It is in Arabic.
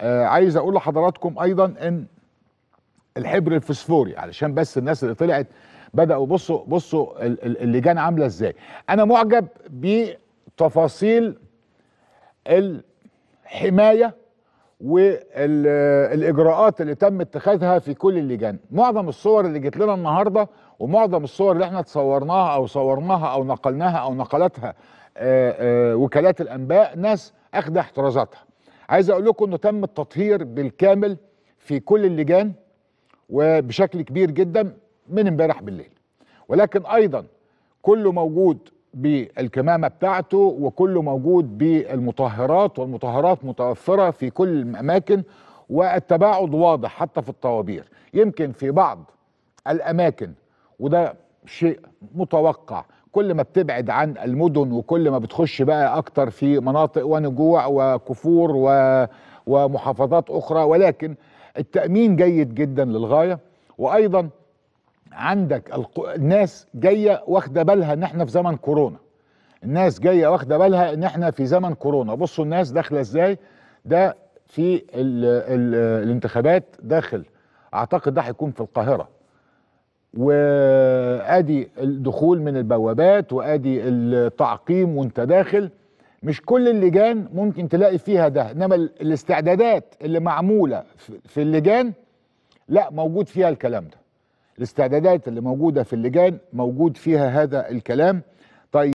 آه عايز اقول لحضراتكم ايضا ان الحبر الفسفوري علشان بس الناس اللي طلعت بداوا بصوا بصوا اللجان عامله ازاي انا معجب بتفاصيل الحمايه والاجراءات اللي تم اتخاذها في كل اللجان معظم الصور اللي جت لنا النهارده ومعظم الصور اللي احنا تصورناها او صورناها او نقلناها او نقلتها آه، آه، وكالات الانباء ناس اخذ احترازاتها عايز اقول لكم انه تم التطهير بالكامل في كل اللجان وبشكل كبير جدا من امبارح بالليل ولكن ايضا كله موجود بالكمامه بتاعته وكله موجود بالمطهرات والمطهرات متوفره في كل الاماكن والتباعد واضح حتى في الطوابير يمكن في بعض الاماكن وده شيء متوقع كل ما بتبعد عن المدن وكل ما بتخش بقى اكتر في مناطق ونجوع وكفور و... ومحافظات اخرى ولكن التامين جيد جدا للغايه وايضا عندك الناس جايه واخده بالها ان احنا في زمن كورونا الناس جايه واخده بالها ان احنا في زمن كورونا بصوا الناس داخله ازاي ده في ال ال الانتخابات داخل اعتقد ده هيكون في القاهره وادي الدخول من البوابات وادي التعقيم وانت داخل مش كل اللجان ممكن تلاقي فيها ده انما الاستعدادات اللي معموله في اللجان لا موجود فيها الكلام ده الاستعدادات اللي موجوده في اللجان موجود فيها هذا الكلام طيب